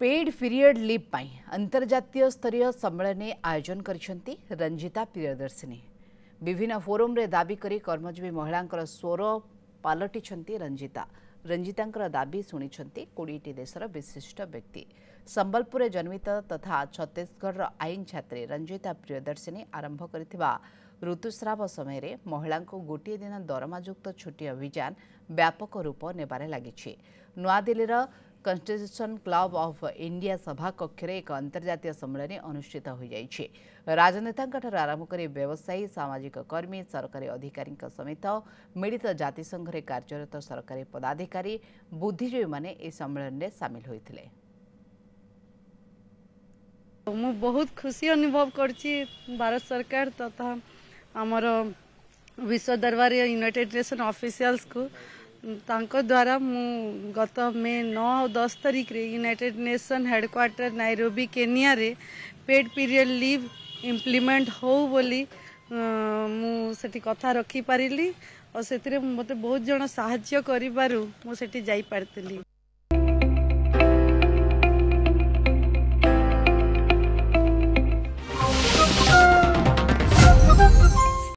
paid period leap ପାଇଁ ଅନ୍ତର୍ଜାତୀୟ ସ୍ତରୀୟ ସମ୍ମିଳନୀ ଆୟୋଜନ କରିଛନ୍ତି ରଞ୍ଜିତା ପ୍ରିୟଦର୍ଶିନୀ ବିଭିନ୍ନ ଫୋରମରେ ଦାବି କରି କର୍ମଜୀବୀ ମହିଳାଙ୍କର ସ୍ୱର ପାଲଟିଛନ୍ତି ରଞ୍ଜିତା ରଞ୍ଜିତାଙ୍କର ଦାବି ଶୁଣିଛନ୍ତି କୋଡ଼ିଏଟି ଦେଶର ବିଶିଷ୍ଟ ବ୍ୟକ୍ତି ସମ୍ବଲପୁରରେ ଜନ୍ମିତ ତଥା ଛତିଶଗଡ଼ର ଆଇନ ଛାତ୍ରୀ ରଞ୍ଜିତା ପ୍ରିୟଦର୍ଶିନୀ ଆରମ୍ଭ କରିଥିବା ଋତୁସ୍ରାବ ସମୟରେ ମହିଳାଙ୍କୁ ଗୋଟିଏ ଦିନ ଦରମାଯୁକ୍ତ ଛୁଟି ଅଭିଯାନ ବ୍ୟାପକ ରୂପ ନେବାରେ ଲାଗିଛି ନୂଆଦିଲ୍ଲୀର કન્સ્ટિટ્યુશન ક્લબ ઓફ ઇન્ડિયા સભાકક્ષરે એક અંતર્જાતીય ସମ୍ମିଳନୀ ଅନୁଷ୍ଠିତ ହୋଇଯାଇଛି ରାଜନେତାଙ୍କଠାରୁ ଆରମ୍ଭ କରି ବ୍ୟବସାୟୀ ସାମାଜିକ କର୍ମୀ ସରକାରୀ ଅଧିକାରୀଙ୍କ ସମେତ ମିଳିତ ଜାତିସଂଘରେ କାର୍ଯ୍ୟରତ ସରକାରୀ ପଦାଧିକାରୀ ବୁଦ୍ଧିଜୀବୀମାନେ ଏହି ସମ୍ମିଳନୀରେ ସାମିଲ ହୋଇଥିଲେ ମୁଁ ବହୁତ ଖୁସି ଅନୁଭବ କରୁଛି ଭାରତ ସରକାର ତଥା ଆମର ବିଶ୍ୱ ଦରବାରୀ ୟୁନାଇଟେଡ୍ ନେସନ୍ ଅଫିସିଆଲ୍ସକୁ द्वारा मु गत मे नौ दस तारीख रे united nation headquarter Nairobi Kenya रे पेड पीरियड लीव इम्प्लीमेंट हो बोली मुठी कथा रखी पारि और से मत बहुत जन सा करी